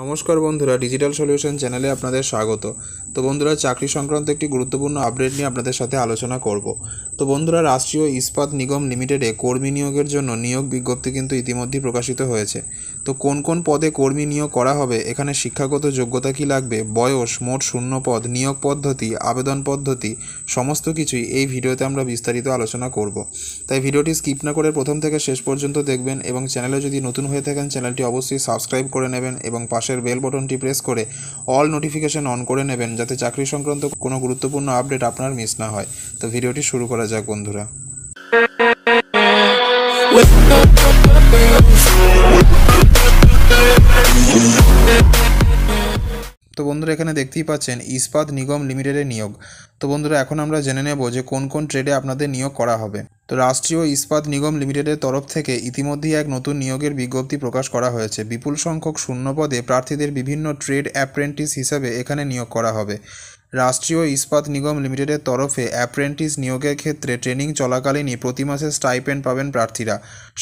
নমস্কার বন্ধুরা digital solution চ্যানেলে আপনাদের স্বাগত তো বন্ধুরা চাকরি সংক্রান্ত একটি গুরুত্বপূর্ণ আপডেট নিয়ে আপনাদের সাথে আলোচনা করব তো বন্ধুরা রাষ্ট্রীয় ইস্পাত নিগম লিমিটেডে কর্মী নিয়োগের জন্য নিয়োগ বিজ্ঞপ্তি কিন্তু ইতিমধ্যেই প্রকাশিত হয়েছে তো কোন কোন পদে কর্মী নিয়োগ করা হবে এখানে শিক্ষাগত যোগ্যতা কি লাগবে বয়স মোট শূন্য পদ নিয়োগ পদ্ধতি আবেদন পদ্ধতি সমস্ত কিছুই এই ভিডিওতে আমরা বিস্তারিত আলোচনা করব তাই ভিডিওটি স্কিপ না করে প্রথম থেকে শেষ পর্যন্ত দেখবেন এবং চ্যানেলে যদি নতুন হয়ে থাকেন চ্যানেলটি অবশ্যই সাবস্ক্রাইব করে নেবেন এবং পাশের বেল বটনটি প্রেস করে অল নোটিফিকেশন অন করে নেবেন যাতে চাকরি সংক্রান্ত কোনো গুরুত্বপূর্ণ আপডেট আপনার মিস না হয় তো ভিডিওটি শুরু করা যাক বন্ধুরা তো বন্ধুরা এখানে দেখতেই পাচ্ছেন ইস্পাত নিগম লিমিটেডের নিয়োগ তো বন্ধুরা এখন আমরা জেনে নেব যে কোন কোন ট্রেডে আপনাদের নিয়োগ করা হবে তো রাষ্ট্রীয় ইস্পাত নিগম লিমিটেডের তরফ থেকে ইতিমধ্যেই এক নতুন নিয়োগের বিজ্ঞপ্তি প্রকাশ করা হয়েছে বিপুল সংখ্যক শূন্য পদে প্রার্থীদের বিভিন্ন ট্রেড অ্যাপ্রেন্টিস হিসাবে এখানে নিয়োগ করা হবে রাষ্ট্রীয় ইস্পাত নিগম লিমিটেডের তরফে অ্যাপ্রেন্টিস নিয়োগের ক্ষেত্রে ট্রেনিং চলাকালীনই প্রতি মাসে স্টাইপেন্ড পাবেন প্রার্থীরা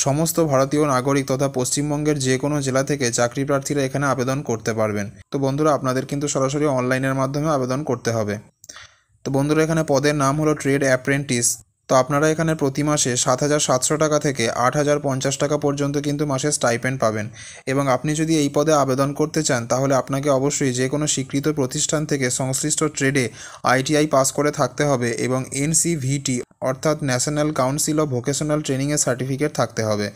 সমস্ত ভারতীয় নাগরিক তথা পশ্চিমবঙ্গের যে কোনো জেলা থেকে চাকরি প্রার্থীরা এখানে আবেদন করতে পারবেন তো বন্ধুরা আপনাদের কিন্তু সরাসরি অনলাইনের মাধ্যমে আবেদন করতে হবে তো বন্ধুরা এখানে পদের নাম হলো ট্রেড অ্যাপ্রেন্টিস তো আপনারা এখানে প্রতি মাসে সাত হাজার সাতশো টাকা থেকে আট হাজার পঞ্চাশ টাকা পর্যন্ত কিন্তু মাসে স্টাইপেন্ড পাবেন এবং আপনি যদি এই পদে আবেদন করতে চান তাহলে আপনাকে অবশ্যই যে কোনো স্বীকৃত প্রতিষ্ঠান থেকে সংশ্লিষ্ট ট্রেডে আইটিআই পাস করে থাকতে হবে এবং এনসিভিটি অর্থাৎ ন্যাশনাল কাউন্সিল অফ ভোকেশনাল ট্রেনিংয়ের সার্টিফিকেট থাকতে হবে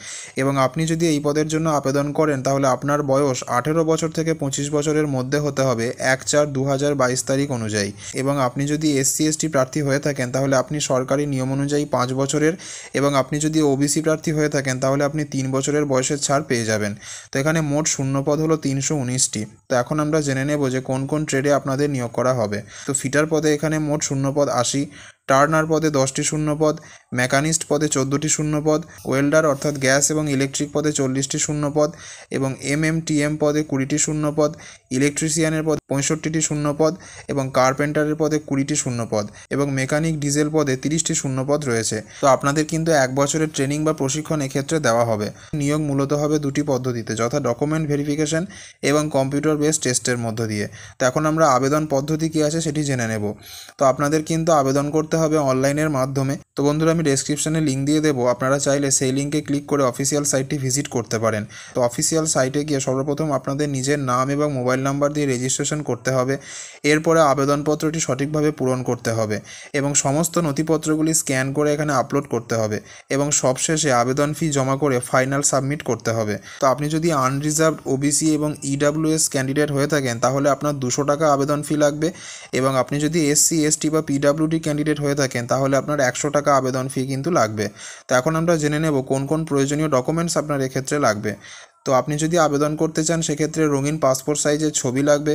এবং আপনি যদি এই পদের জন্য আবেদন করেন তাহলে আপনার বয়স আঠেরো বছর থেকে পঁচিশ বছরের মধ্যে হতে হবে এক চার দু হাজার বাইশ তারিখ অনুযায়ী এবং আপনি যদি এসসি এসটি প্রার্থী হয়ে থাকেন তাহলে আপনি সরকারি নিয়ম অনুযায়ী পাঁচ বছরের এবং আপনি যদি ওবিসি প্রার্থী হয়ে থাকেন তাহলে আপনি তিন বছরের বয়সের ছাড় পেয়ে যাবেন তো এখানে মোট শূন্য পদ হলো তিনশো উনিশটি তো এখন আমরা জেনে নেব যে কোন কোন ট্রেডে আপনাদের নিয়োগ করা হবে তো ফিটার পদে এখানে মোট শূন্যপদ আশি টার্নার পদে দশটি শূন্য পদ মেকানিস্ট পদে চোদ্দোটি শূন্যপদ ওয়েল্ডার অর্থাৎ গ্যাস এবং ইলেকট্রিক পদে চল্লিশটি শূন্যপদ এবং এম এম টি এম পদে কুড়িটি শূন্যপদ ইলেকট্রিশিয়ানের পদে পঁয়ষট্টিটি শূন্যপদ এবং কার্পেন্টারের পদে কুড়িটি শূন্যপদ এবং মেকানিক ডিজেল পদে তিরিশটি শূন্যপদ রয়েছে তো আপনাদের কিন্তু এক বছরের ট্রেনিং বা প্রশিক্ষণ এক্ষেত্রে দেওয়া হবে নিয়োগ মূলত হবে দুটি পদ্ধতিতে যথা ডকুমেন্ট ভেরিফিকেশন এবং কম্পিউটার বেস টেস্টের মধ্য দিয়ে তো এখন আমরা আবেদন পদ্ধতি কী আছে সেটি জেনে নেব তো আপনাদের কিন্তু আবেদন করতে হবে অনলাইনের মাধ্যমে তো বন্ধুরা আমি ডেসক্রিপশানে লিঙ্ক দিয়ে দেবো আপনারা চাইলে সেই লিঙ্কে ক্লিক করে অফিসিয়াল সাইটটি ভিজিট করতে পারেন তো অফিসিয়াল সাইটে গিয়ে সর্বপ্রথম আপনাদের নিজের নাম এবং মোবাইল নাম্বার দিয়ে রেজিস্ট্রেশন করতে হবে এরপরে আবেদনপত্রটি সঠিকভাবে পূরণ করতে হবে এবং সমস্ত নথিপত্রগুলি স্ক্যান করে এখানে আপলোড করতে হবে এবং সবশেষে আবেদন ফি জমা করে ফাইনাল সাবমিট করতে হবে তো আপনি যদি আনরিজার্ভ ওবিসি এবং ইডাব্লিউএস e ক্যান্ডিডেট হয়ে থাকেন তাহলে আপনার দুশো টাকা আবেদন ফি লাগবে এবং আপনি যদি এসসি এসটি বা পিডাব্লিউডি ক্যান্ডিডেট হয়ে থাকেন তাহলে আপনার একশো টাকা আবেদন ফি কিন্তু লাগবে তো এখন আমরা জেনে নেব কোন কোন প্রয়োজনীয় ডকুমেন্টস আপনার এক্ষেত্রে লাগবে তো আপনি যদি আবেদন করতে চান সেক্ষেত্রে রঙিন পাসপোর্ট সাইজের ছবি লাগবে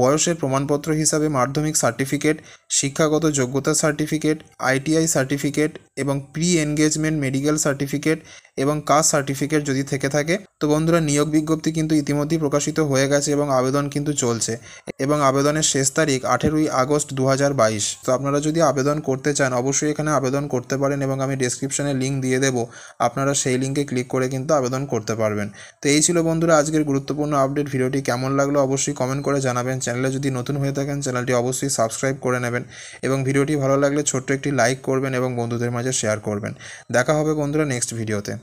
বয়সের প্রমাণপত্র হিসাবে মাধ্যমিক সার্টিফিকেট শিক্ষাগত যোগ্যতা সার্টিফিকেট আইটিআই সার্টিফিকেট এবং প্রি এনগেজমেন্ট মেডিকেল সার্টিফিকেট এবং কাস্ট সার্টিফিকেট যদি থেকে থাকে তো বন্ধুরা নিয়োগ বিজ্ঞপ্তি কিন্তু ইতিমধ্যেই প্রকাশিত হয়ে গেছে এবং আবেদন কিন্তু চলছে এবং আবেদনের শেষ তারিখ আঠেরোই আগস্ট দু তো আপনারা যদি আবেদন করতে চান অবশ্যই এখানে আবেদন করতে পারেন এবং আমি ডিসক্রিপশানে লিঙ্ক দিয়ে দেবো আপনারা সেই লিঙ্কে ক্লিক করে কিন্তু আবেদন করতে পারবেন তো এই ছিল বন্ধুরা আজকের গুরুত্বপূর্ণ আপডেট ভিডিওটি কেমন লাগলো অবশ্যই কমেন্ট করে জানাবেন চ্যানেলে যদি নতুন হয়ে থাকেন চ্যানেলটি অবশ্যই সাবস্ক্রাইব করে নেবেন এবং ভিডিওটি ভালো লাগলে ছোট্ট একটি লাইক করবেন এবং বন্ধুদের মাঝে শেয়ার করবেন দেখা হবে বন্ধুরা নেক্সট ভিডিওতে